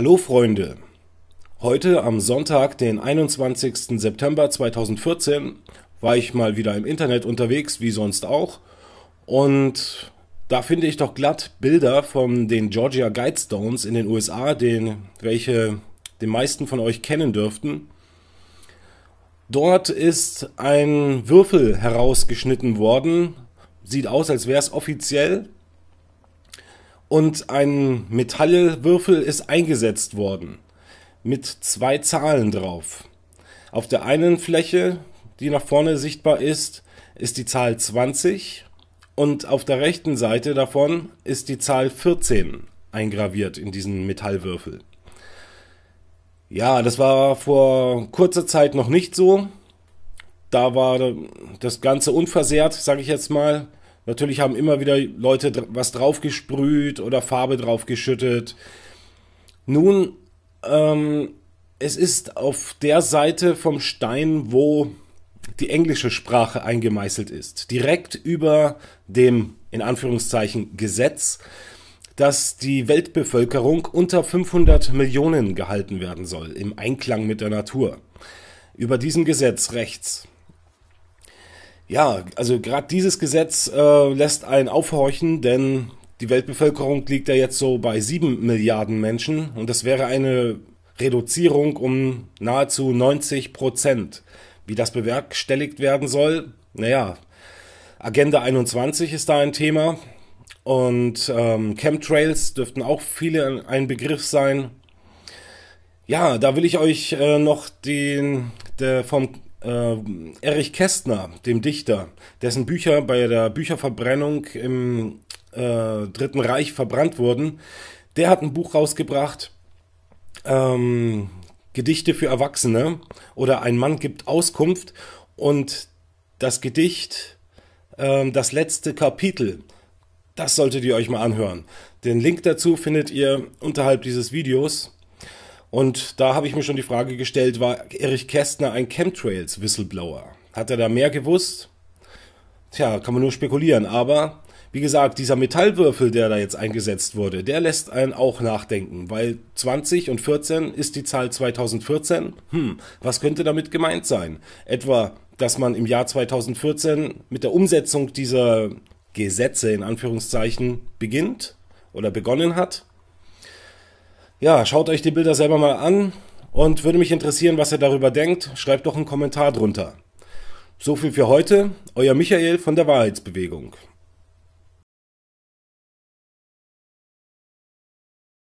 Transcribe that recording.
Hallo Freunde. Heute am Sonntag, den 21. September 2014, war ich mal wieder im Internet unterwegs, wie sonst auch. Und da finde ich doch glatt Bilder von den Georgia Guidestones in den USA, den, welche den meisten von euch kennen dürften. Dort ist ein Würfel herausgeschnitten worden. Sieht aus, als wäre es offiziell und ein Metallwürfel ist eingesetzt worden mit zwei Zahlen drauf. Auf der einen Fläche, die nach vorne sichtbar ist, ist die Zahl 20 und auf der rechten Seite davon ist die Zahl 14 eingraviert in diesen Metallwürfel. Ja, das war vor kurzer Zeit noch nicht so. Da war das Ganze unversehrt, sage ich jetzt mal. Natürlich haben immer wieder Leute was draufgesprüht oder Farbe draufgeschüttet. Nun, ähm, es ist auf der Seite vom Stein, wo die englische Sprache eingemeißelt ist. Direkt über dem, in Anführungszeichen, Gesetz, dass die Weltbevölkerung unter 500 Millionen gehalten werden soll, im Einklang mit der Natur. Über diesem Gesetz rechts ja, also gerade dieses Gesetz äh, lässt einen aufhorchen, denn die Weltbevölkerung liegt ja jetzt so bei sieben Milliarden Menschen und das wäre eine Reduzierung um nahezu 90 Prozent. Wie das bewerkstelligt werden soll, naja, Agenda 21 ist da ein Thema und ähm, Chemtrails dürften auch viele ein Begriff sein. Ja, da will ich euch äh, noch den, der vom ähm, Erich Kästner, dem Dichter, dessen Bücher bei der Bücherverbrennung im äh, Dritten Reich verbrannt wurden, der hat ein Buch rausgebracht, ähm, Gedichte für Erwachsene oder Ein Mann gibt Auskunft und das Gedicht, ähm, das letzte Kapitel, das solltet ihr euch mal anhören. Den Link dazu findet ihr unterhalb dieses Videos. Und da habe ich mir schon die Frage gestellt, war Erich Kästner ein Chemtrails-Whistleblower? Hat er da mehr gewusst? Tja, kann man nur spekulieren, aber wie gesagt, dieser Metallwürfel, der da jetzt eingesetzt wurde, der lässt einen auch nachdenken, weil 20 und 14 ist die Zahl 2014. Hm, was könnte damit gemeint sein? Etwa, dass man im Jahr 2014 mit der Umsetzung dieser Gesetze in Anführungszeichen beginnt oder begonnen hat? Ja, schaut euch die Bilder selber mal an und würde mich interessieren, was ihr darüber denkt. Schreibt doch einen Kommentar drunter. So viel für heute, euer Michael von der Wahrheitsbewegung.